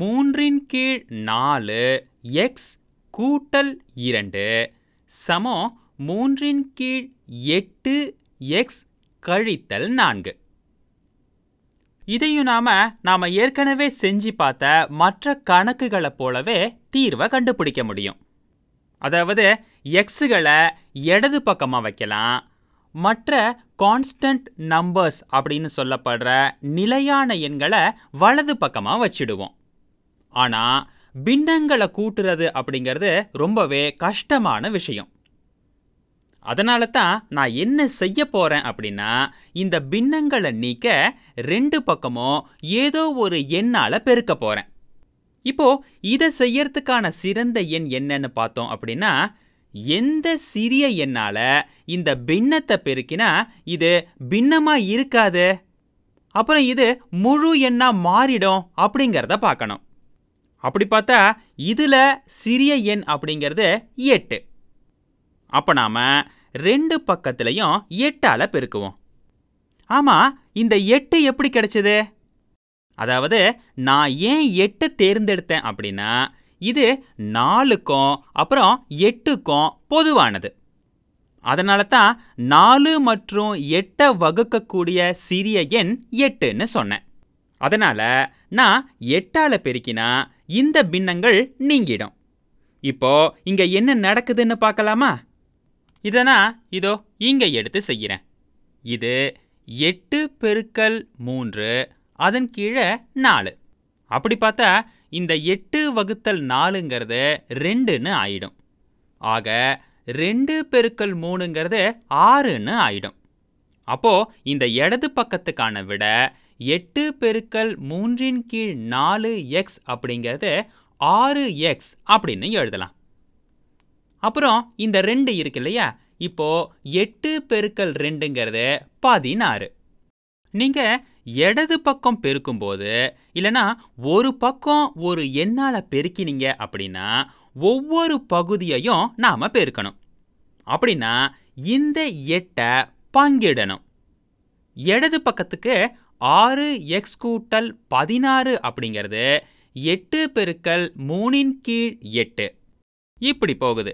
மூன்றின் கீழ் நாலு எக்ஸ் கூட்டல் இரண்டு சமம் மூன்றின் கீழ் எட்டு எக்ஸ் கழித்தல் நான்கு இதையும் நாம நாம ஏற்கனவே செஞ்சு பார்த்த மற்ற கணக்குகளை போலவே தீர்வை கண்டுபிடிக்க முடியும் அதாவது எக்ஸுகளை இடது பக்கமாக வைக்கலாம் மற்ற கான்ஸ்டன்ட் நம்பர்ஸ் அப்படின்னு சொல்லப்படுற நிலையான எண்களை வலது பக்கமாக வச்சிடுவோம் ஆனால் பின்னங்களை கூட்டுறது அப்படிங்கிறது ரொம்பவே கஷ்டமான விஷயம் அதனால தான் நான் என்ன செய்ய போகிறேன் அப்படின்னா இந்த பின்னங்களை நீக்க ரெண்டு பக்கமும் ஏதோ ஒரு எண்ணால் பெருக்க போகிறேன் இப்போது இதை செய்யறதுக்கான சிறந்த எண் என்னன்னு பார்த்தோம் அப்படின்னா எந்த சிறிய எண்ணால் இந்த பின்னத்தை பெருக்கினா இது பின்னமாக இருக்காது அப்புறம் இது முழு எண்ணாக மாறிடும் அப்படிங்கிறத பார்க்கணும் அப்படி பார்த்தா இதில் சிறிய எண் அப்படிங்கிறது எட்டு அப்போ நாம் ரெண்டு பக்கத்துலையும் எட்டால் பெருக்குவோம் ஆமாம் இந்த எட்டு எப்படி கிடைச்சது அதாவது நான் ஏன் எட்டை தேர்ந்தெடுத்தேன் அப்படின்னா இது நாலுக்கும் அப்புறம் எட்டுக்கும் பொதுவானது அதனால தான் நாலு மற்றும் எட்டை வகுக்கக்கூடிய சிறிய எண் எட்டுன்னு சொன்னேன் அதனால் நான் எட்டால் பெருக்கினா இந்த பின்னங்கள் நீங்கிடும் இப்போ இங்கே என்ன நடக்குதுன்னு பார்க்கலாமா இதை நான் இதோ இங்கே எடுத்து செய்கிறேன் இது எட்டு பெருக்கல் மூன்று அதன் கீழே நாலு அப்படி பார்த்தா இந்த எட்டு வகுத்தல் நாலுங்கிறது ரெண்டுன்னு ஆயிடும் ஆக ரெண்டு பெருக்கல் மூணுங்கிறது ஆறுன்னு ஆயிடும் அப்போது இந்த இடது பக்கத்துக்கான விட எட்டு பெருக்கல் மூன்றின் கீழ் நாலு எக்ஸ் அப்படிங்கிறத ஆறு எக்ஸ் அப்படின்னு எழுதலாம் அப்புறம் இந்த ரெண்டு இருக்கு இல்லையா இப்போ எட்டு பெருக்கல் ரெண்டுங்கிறது பதினாறு நீங்கள் இடது பக்கம் பெருக்கும்போது இல்லைனா ஒரு பக்கம் ஒரு எண்ணால் பெருக்கினீங்க அப்படின்னா ஒவ்வொரு பகுதியையும் நாம் பெருக்கணும் அப்படின்னா இந்த எட்டை பங்கிடணும் இடது பக்கத்துக்கு ஆறு எக்ஸ் கூட்டல் பதினாறு அப்படிங்கிறது எட்டு பெருக்கல் மூணின் கீழ் எட்டு இப்படி போகுது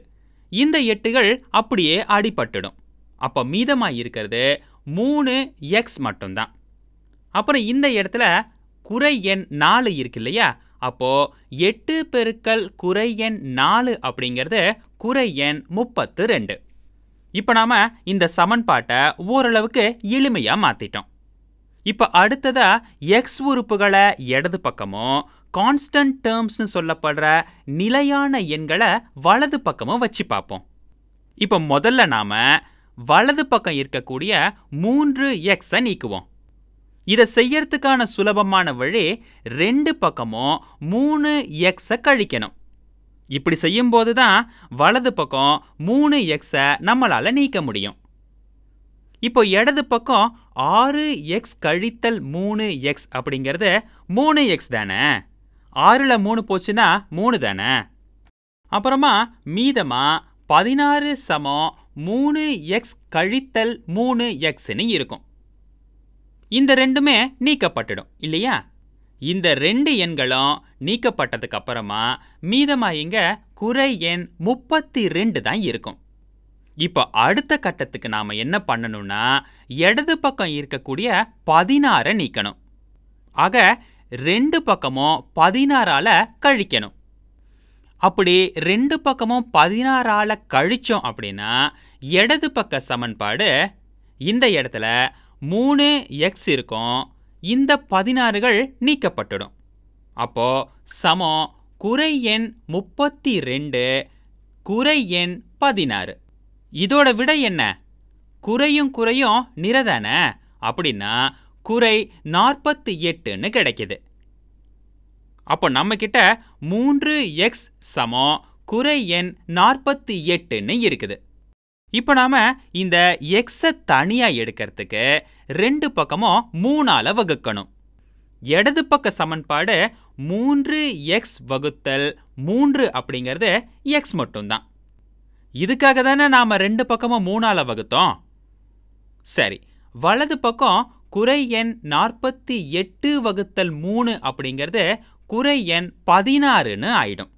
இந்த எட்டுகள் அப்படியே அடிபட்டுடும் அப்போ மீதமாக இருக்கிறது மூணு எக்ஸ் மட்டும்தான் அப்புறம் இந்த இடத்துல குறை எண் நாலு இருக்கு இல்லையா அப்போது எட்டு பெருக்கல் குறை எண் நாலு அப்படிங்கிறது குறை எண் முப்பத்து ரெண்டு இப்போ நாம் இந்த சமன்பாட்டை ஓரளவுக்கு எளிமையாக மாற்றிட்டோம் இப்போ அடுத்ததாக எக்ஸ் உறுப்புகளை இடது பக்கமும் கான்ஸ்டன்ட் டேர்ம்ஸ்னு சொல்லப்படுற நிலையான எண்களை வலது பக்கமும் வச்சு பார்ப்போம் இப்போ முதல்ல நாம் வலது பக்கம் இருக்கக்கூடிய மூன்று எக்ஸை நீக்குவோம் இதை செய்யறதுக்கான சுலபமான வழி ரெண்டு பக்கமும் மூணு எக்ஸை கழிக்கணும் இப்படி செய்யும்போது தான் வலது பக்கம் மூணு எக்ஸை நம்மளால் நீக்க முடியும் இப்போ இடது பக்கம் ஆறு எக்ஸ் கழித்தல் மூணு எக்ஸ் அப்படிங்கிறது மூணு எக்ஸ் தானே ஆறில் மூணு போச்சுன்னா மூணு தானே அப்புறமா மீதமாக பதினாறு சமம் மூணு எக்ஸ் கழித்தல் மூணு எக்ஸ்னு இருக்கும் இந்த ரெண்டுமே நீக்கப்பட்டுடும் இல்லையா இந்த ரெண்டு எண்களும் நீக்கப்பட்டதுக்கு அப்புறமா மீதமாக இங்கே குறை எண் முப்பத்தி ரெண்டு தான் இருக்கும் இப்போ அடுத்த கட்டத்துக்கு நாம் என்ன பண்ணணும்னா இடது பக்கம் இருக்கக்கூடிய பதினாறை நீக்கணும் ஆக ரெண்டு பக்கமும் பதினாறால் கழிக்கணும் அப்படி ரெண்டு பக்கமும் பதினாறால் கழித்தோம் அப்படின்னா இடது பக்க சமன்பாடு இந்த இடத்துல மூணு எக்ஸ் இருக்கும் இந்த பதினாறுகள் நீக்கப்பட்டுடும் அப்போது சமம் குறை எண் முப்பத்தி ரெண்டு குறை எண் பதினாறு இதோட விட என்ன குறையும் குறையும் நிறதான அப்படின்னா குறை நாற்பத்தி எட்டுன்னு கிடைக்கிது அப்போ நம்மக்கிட்ட மூன்று எக்ஸ் சமம் குறை எண் நாற்பத்தி எட்டுன்னு இருக்குது இப்போ நாம் இந்த எக்ஸை தனியாக எடுக்கிறதுக்கு ரெண்டு பக்கமும் மூணால் வகுக்கணும் இடது பக்க சமன்பாடு மூன்று எக்ஸ் வகுத்தல் மூன்று அப்படிங்கிறது எக்ஸ் மட்டும்தான் இதுக்காக தானே நாம் ரெண்டு பக்கமும் மூணால் வகுத்தோம் சரி வலது பக்கம் குறை எண் நாற்பத்தி எட்டு வகுத்தல் மூணு அப்படிங்கிறது குறை எண் பதினாறுன்னு ஆயிடும்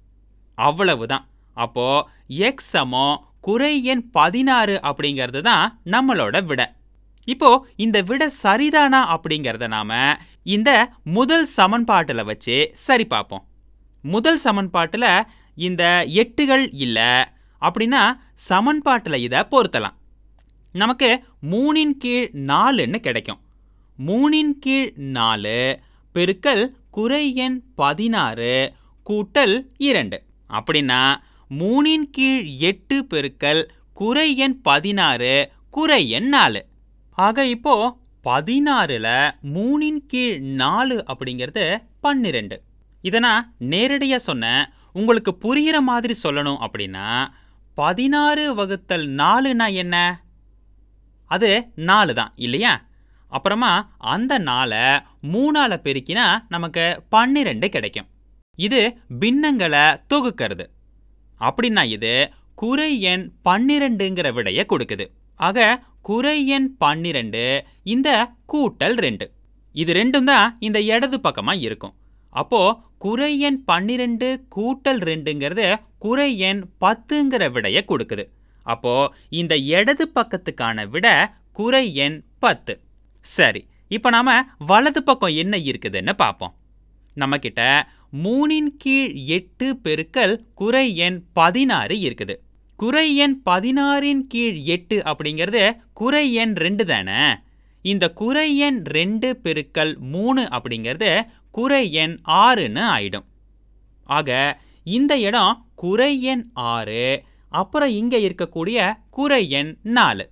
அவ்வளவுதான் அப்போ எக்ஸ் சமோ குறை எண் பதினாறு அப்படிங்கிறது தான் நம்மளோட விட இப்போ இந்த விட சரிதானா அப்படிங்கிறத நாம இந்த முதல் சமன்பாட்டில் வச்சு சரி பார்ப்போம் முதல் சமன்பாட்டில் இந்த எட்டுகள் இல்லை அப்படின்னா சமன்பாட்டில் இதை பொருத்தலாம் நமக்கு மூணின் கீழ் நாலுன்னு கிடைக்கும் மூணின் கீழ் நாலு பெருக்கல் குறை எண் பதினாறு கூட்டல் இரண்டு அப்படின்னா மூணின் கீழ் எட்டு பெருக்கல் குறை எண் பதினாறு குறை எண் நாலு ஆக இப்போ பதினாறில் மூணின் கீழ் நாலு அப்படிங்கிறது பன்னிரெண்டு இதனா நேரடியாக சொன்னேன் உங்களுக்கு புரிகிற மாதிரி சொல்லணும் அப்படின்னா பதினாறு வகுத்தல் நாலுனா என்ன அது நாலு தான் இல்லையா அப்புறமா அந்த நாளை மூணால் பெருக்கினா நமக்கு பன்னிரெண்டு கிடைக்கும் இது பின்னங்களை தொகுக்கிறது அப்படின்னா இது குறை எண் பன்னிரெண்டுங்கிற விடையை கொடுக்குது ஆக குறை எண் பன்னிரெண்டு இந்த கூட்டல் ரெண்டு இது ரெண்டும் தான் இந்த இடது பக்கமாக இருக்கும் அப்போ குறை எண் பன்னிரெண்டு கூட்டல் ரெண்டுங்கிறது குறை எண் பத்துங்கிற விடையை கொடுக்குது அப்போ இந்த இடது பக்கத்துக்கான விட குறை எண் பத்து சரி இப்போ நாம் வலது பக்கம் என்ன இருக்குதுன்னு பார்ப்போம் நம்மக்கிட்ட மூணின் கீழ் எட்டு பெருக்கல் குறை எண் பதினாறு இருக்குது குறை எண் பதினாறின் கீழ் எட்டு அப்படிங்கிறது குறை எண் ரெண்டு தானே இந்த குறை எண் ரெண்டு பெருக்கல் மூணு அப்படிங்கிறது குறை எண் ஆறுன்னு ஆயிடும் ஆக இந்த இடம் குறை எண் ஆறு அப்புறம் இங்கே இருக்கக்கூடிய குறை எண் நாலு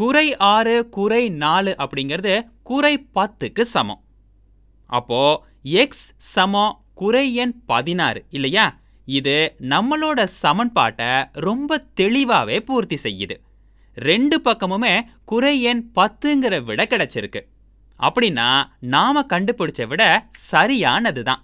குறை ஆறு குறை நாலு அப்படிங்கிறது குறை பத்துக்கு சமம் அப்போ எக்ஸ் சமம் குறை எண் பதினாறு இல்லையா இது நம்மளோட சமன்பாட்டை ரொம்ப தெளிவாகவே பூர்த்தி செய்யுது ரெண்டு பக்கமுமே குறை எண் பத்துங்கிற விட கிடைச்சிருக்கு அப்படின்னா நாம கண்டுபிடிச்ச விட சரியானது தான்